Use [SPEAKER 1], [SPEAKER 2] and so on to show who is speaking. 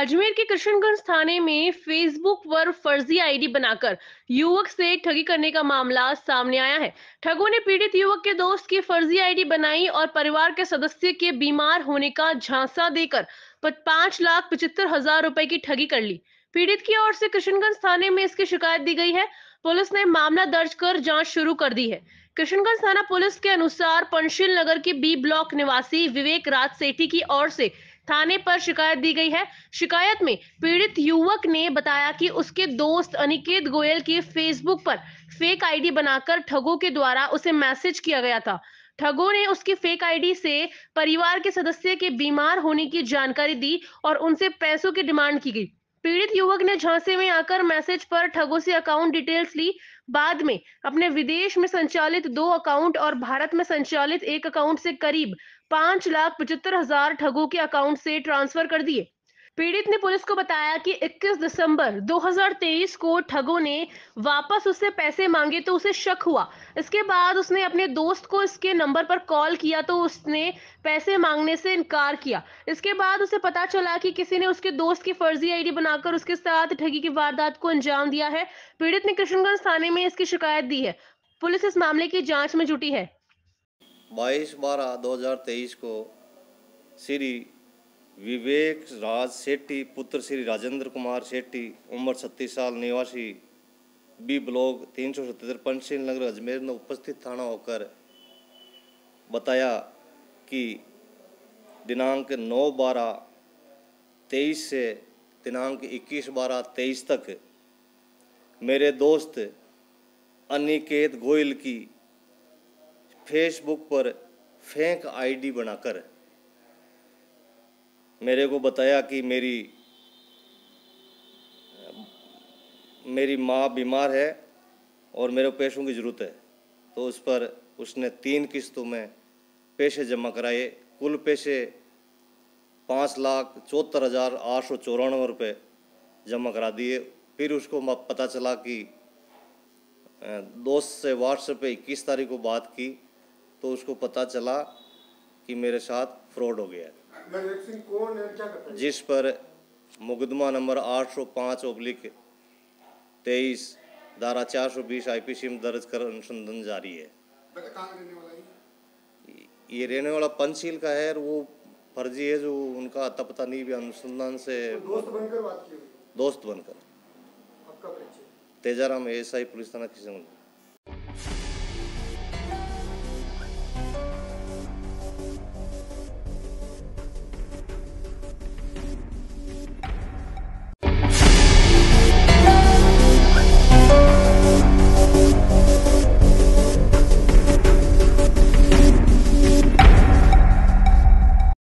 [SPEAKER 1] अजमेर के कृष्णगंज थाने में फेसबुक पर फर्जी आईडी बनाकर युवक से ठगी करने का मामला सामने आया है ठगों ने पीड़ित युवक के दोस्त की फर्जी आईडी बनाई और परिवार के सदस्य के बीमार होने का झांसा देकर पांच लाख पचहत्तर हजार रुपए की ठगी कर ली पीड़ित की ओर से कृष्णगंज थाने में इसकी शिकायत दी गई है पुलिस ने मामला दर्ज कर जांच शुरू कर दी है किशनगंज थाना पुलिस के अनुसार पंशील नगर के बी ब्लॉक निवासी विवेक राज सेठी की ओर से थाने पर शिकायत दी गई है शिकायत में पीड़ित युवक ने बताया कि उसके दोस्त अनिकेत गोयल की फेसबुक पर फेक आईडी बनाकर ठगों के द्वारा उसे मैसेज किया गया था ठगों ने उसकी फेक आईडी से परिवार के सदस्य के बीमार होने की जानकारी दी और उनसे पैसों की डिमांड की गई पीड़ित युवक ने झांसे में आकर मैसेज पर ठगों से अकाउंट डिटेल्स ली बाद में अपने विदेश में संचालित दो अकाउंट और भारत में संचालित एक अकाउंट से करीब पांच लाख पचहत्तर हजार ठगों के अकाउंट से ट्रांसफर कर दिए पीड़ित ने पुलिस को बताया कि 21 दिसंबर 2023 को ठगों ने वापस उससे पैसे मांगे तो उसे शक हुआ इसके बाद उसने अपने दोस्त को इसके नंबर पर कॉल किया तो उसने पैसे मांगने से इनकार किया इसके बाद उसे पता चला कि किसी ने उसके दोस्त की फर्जी आईडी बनाकर उसके साथ ठगी की वारदात को अंजाम दिया है पीड़ित ने किशनगंज थाने में इसकी शिकायत दी है पुलिस इस मामले की जाँच में जुटी है
[SPEAKER 2] बाईस बारह दो को श्री विवेक राज सेठी पुत्र श्री राजेंद्र कुमार सेठी उम्र छत्तीस साल निवासी बी ब्लॉक तीन सौ सतहत्तर पंचशील नगर अजमेर में उपस्थित थाना होकर बताया कि दिनांक नौ बारह तेईस से दिनांक इक्कीस बारह तेईस तक मेरे दोस्त अनिकेत गोयल की फेसबुक पर फेंक आईडी बनाकर मेरे को बताया कि मेरी मेरी माँ बीमार है और मेरे को पैसों की ज़रूरत है तो उस पर उसने तीन किस्तों में पैसे जमा कराए कुल पैसे पाँच लाख चौहत्तर हज़ार आठ सौ चौरानवे रुपये जमा करा दिए फिर उसको पता चला कि दोस्त से व्हाट्सएप पे इक्कीस तारीख को बात की तो उसको पता चला कि मेरे साथ फ्रॉड हो गया है जिस पर मुकदमा नंबर 805 सौ पाँच ओब्लिक तेईस धारा चार सौ 420 आईपीसी में दर्ज कर अनुसंधान जारी है ये रहने वाला पंचशील का है वो फर्जी है जो उनका अता पता नहीं भी अनुसंधान से तो दोस्त बनकर बात दोस्त बनकर तेजाराम एस आई पुलिस थाना किसी